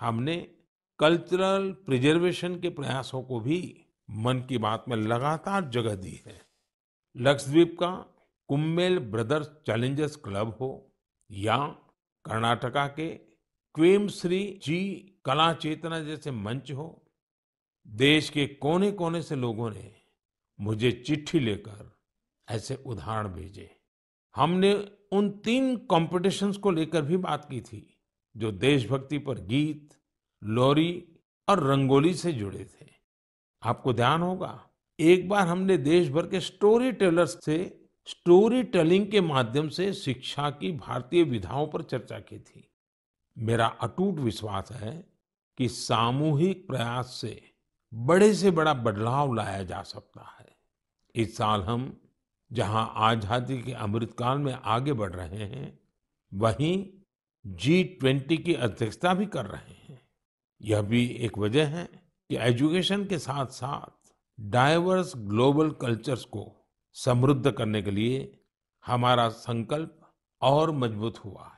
हमने cultural preservation के प्रयासों को भी मन की बात में लगातार जगह दी है लक्षद्वीप का कुम्मेल ब्रदर्स चैलेंजर्स क्लब हो या कर्नाटका के क्वेम श्री जी कला चेतना जैसे मंच हो देश के कोने कोने से लोगों ने मुझे चिट्ठी लेकर ऐसे उदाहरण भेजे हमने उन तीन कॉम्पिटिशन्स को लेकर भी बात की थी जो देशभक्ति पर गीत लोरी और रंगोली से जुड़े थे आपको ध्यान होगा एक बार हमने देश भर के स्टोरी टेलर्स से स्टोरी टेलिंग के माध्यम से शिक्षा की भारतीय विधाओं पर चर्चा की थी मेरा अटूट विश्वास है कि सामूहिक प्रयास से बड़े से बड़ा बदलाव लाया जा सकता है इस साल हम जहां आजादी के अमृतकाल में आगे बढ़ रहे हैं वहीं जी ट्वेंटी की अध्यक्षता भी कर रहे हैं यह भी एक वजह है कि एजुकेशन के साथ साथ डाइवर्स ग्लोबल कल्चर्स को समृद्ध करने के लिए हमारा संकल्प और मजबूत हुआ है